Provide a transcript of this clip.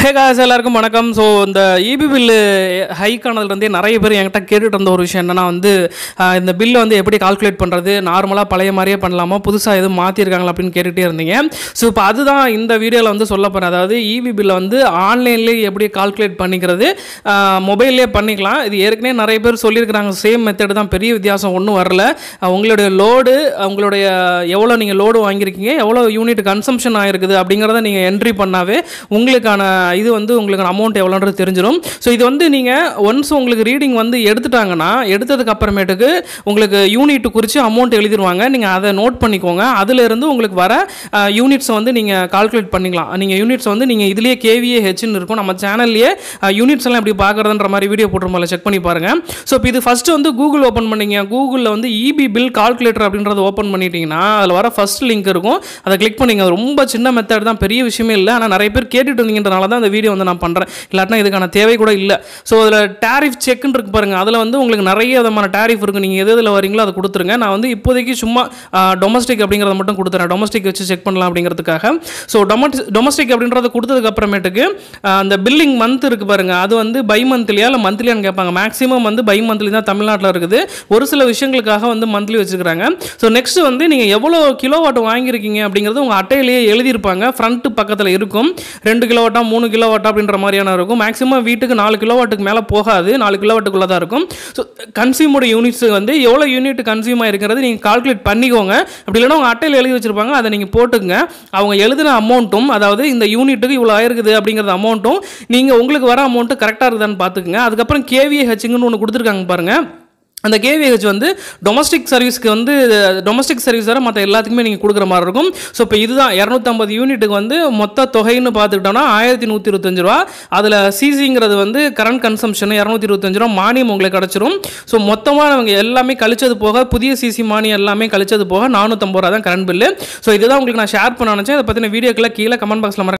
ஹே cos எல்லாருக்கும் வணக்கம் so இந்த இபி e பில்லு ஹைக் ஆனதுலேருந்தே நிறைய பேர் என்கிட்ட கேட்டுட்டு இருந்த ஒரு விஷயம் என்னென்னா வந்து இந்த பில்லை வந்து எப்படி கால்குலேட் பண்ணுறது நார்மலாக பழைய மாதிரியே பண்ணலாமா புதுசாக எதுவும் மாற்றிருக்காங்களா அப்படின்னு கேட்டுகிட்டே இருந்தீங்க ஸோ இப்போ அதுதான் இந்த வீடியோவில் வந்து சொல்ல போகிறேன் அதாவது இபி e பில்லை வந்து ஆன்லைன்லேயே எப்படி கால்குலேட் பண்ணிக்கிறது மொபைல்லே பண்ணிக்கலாம் இது ஏற்கனவே நிறைய பேர் சொல்லியிருக்கிறாங்க சேம் மெத்தடு தான் பெரிய வித்தியாசம் ஒன்றும் வரல உங்களுடைய லோடு உங்களுடைய எவ்வளோ நீங்கள் லோடு வாங்கியிருக்கீங்க எவ்வளோ யூனிட் கன்சம்ஷன் ஆகிருக்குது அப்படிங்கிறத நீங்கள் என்ட்ரி பண்ணாவே உங்களுக்கான இது வந்து உங்களுக்கு அமௌண்ட் எவ்வளோன்றது தெரிஞ்சிடும் ஸோ இது வந்து நீங்கள் ஒன்ஸ் உங்களுக்கு ரீடிங் வந்து எடுத்துட்டாங்கன்னா எடுத்ததுக்கு அப்புறமேட்டுக்கு உங்களுக்கு யூனிட் குறித்து அமௌண்ட் எழுதிடுவாங்க நீங்கள் அதை நோட் பண்ணிக்கோங்க அதிலிருந்து உங்களுக்கு வர யூனிட்ஸை வந்து நீங்கள் கால்குலேட் பண்ணிக்கலாம் நீங்கள் யூனிட்ஸ் வந்து நீங்கள் இதுலேயே கேவிஏ ஹெச்னு இருக்கும் நம்ம சேனல்லையே யூனிட்ஸ் எல்லாம் எப்படி பார்க்குறதுன்ற மாதிரி வீடியோ போட்டுருமோ செக் பண்ணி பாருங்கள் ஸோ இப்போ இது ஃபஸ்ட்டு வந்து கூகுள் ஓப்பன் பண்ணிங்க கூகுளில் வந்து இபி பில் கால்குலேட்டர் அப்படின்றத ஓப்பன் பண்ணிட்டீங்கன்னா அதில் வர ஃபஸ்ட் லிங்க் இருக்கும் அதை கிளிக் பண்ணிங்க ரொம்ப சின்ன மெத்தட் தான் பெரிய விஷயமே இல்லை ஆனால் நிறைய பேர் கேட்டுட்டு இருந்தீங்கன்றனால தான் தான் இந்த வீடியோ வந்து நான் பண்ணுறேன் இல்லாட்டினா இதுக்கான தேவை கூட இல்லை ஸோ அதில் டேரிஃப் செக்குன்னு இருக்கு பாருங்கள் அதில் வந்து உங்களுக்கு நிறைய விதமான டேரிஃப் இருக்குது நீங்கள் எது இதில் வரீங்களோ அதை கொடுத்துருங்க நான் வந்து இப்போதைக்கு சும்மா டொமஸ்டிக் அப்படிங்கிறத மட்டும் கொடுத்துறேன் டொமஸ்டிக் வச்சு செக் பண்ணலாம் அப்படிங்கிறதுக்காக ஸோ டொமஸ் டொமஸ்டிக் அப்படின்றத கொடுத்ததுக்கு அப்புறமேட்டுக்கு அந்த பில்லிங் மந்த் இருக்குது பாருங்க அது வந்து பை மந்த்லியா இல்லை மந்த்லியான்னு கேட்பாங்க மேக்ஸிமம் வந்து பை மந்த்லி தான் தமிழ்நாட்டில் இருக்குது ஒரு சில விஷயங்களுக்காக வந்து மந்த்லி வச்சுருக்காங்க ஸோ நெக்ஸ்ட் வந்து நீங்கள் எவ்வளோ கிலோ வாட் வாங்கியிருக்கீங்க அப்படிங்கிறது உங்கள் அட்டையிலேயே எழுதியிருப்பாங்க ஃப்ரண்ட்டு பக்கத்தில் இருக்கும் ரெண்டு கிலோ வாட்டா மூணு மூணு வாட் அப்படின்ற மாதிரியான இருக்கும் மேக்ஸிமம் வீட்டுக்கு நாலு கிலோ வாட்டுக்கு மேலே போகாது நாலு வாட்டுக்குள்ளே தான் இருக்கும் ஸோ கன்சியூமோட யூனிட்ஸ் வந்து எவ்வளோ யூனிட் கன்சியூம் ஆகிருக்கிறது நீங்கள் கால்குலேட் பண்ணிக்கோங்க அப்படி இல்லைன்னா உங்கள் அட்டையில் எழுதி வச்சுருப்பாங்க அதை நீங்கள் போட்டுக்கங்க அவங்க எழுதின அமௌண்ட்டும் அதாவது இந்த யூனிட்டுக்கு இவ்வளோ ஆயிருக்குது அப்படிங்கிற அமௌண்ட்டும் நீங்கள் உங்களுக்கு வர அமௌண்ட்டு கரெக்டாக இருக்குதான்னு பார்த்துக்குங்க அதுக்கப்புறம் கேவிஏஹெச்சுங்கன்னு ஒன்று கொடுத்துருக்காங்க பாருங்கள் அந்த கேவிஹெச் வந்து டொமஸ்டிக் சர்வீஸ்க்கு வந்து டொமஸ்டிக் சர்வீஸ் வர மற்ற எல்லாத்துக்குமே நீங்கள் கொடுக்குற மாதிரி இருக்கும் ஸோ இப்போ இதுதான் இரநூத்தம்பது யூனிட்டுக்கு வந்து மொத்த தொகைன்னு பார்த்துக்கிட்டோம்னா ஆயிரத்தி நூற்றி இருபத்தஞ்சு ரூபா அதில் சிசிங்கிறது வந்து கரண்ட் கன்சம்ஷன் இரநூத்தி இருபத்தஞ்சு ரூபா மானியம் உங்களுக்கு கிடச்சிரும் ஸோ மொத்தமாக அவங்க எல்லாமே கழிச்சது போக புதிய சிசி மானியம் எல்லாமே கழிச்சது போக நானூற்றம்பது ரூபா தான் கரண்ட் பில்லு ஸோ இதுதான் உங்களுக்கு நான் ஷேர் பண்ண நினச்சேன் அதை பற்றின வீடியோக்கெல்லாம் கீழே கமெண்ட் பாக்ஸில் மறக்க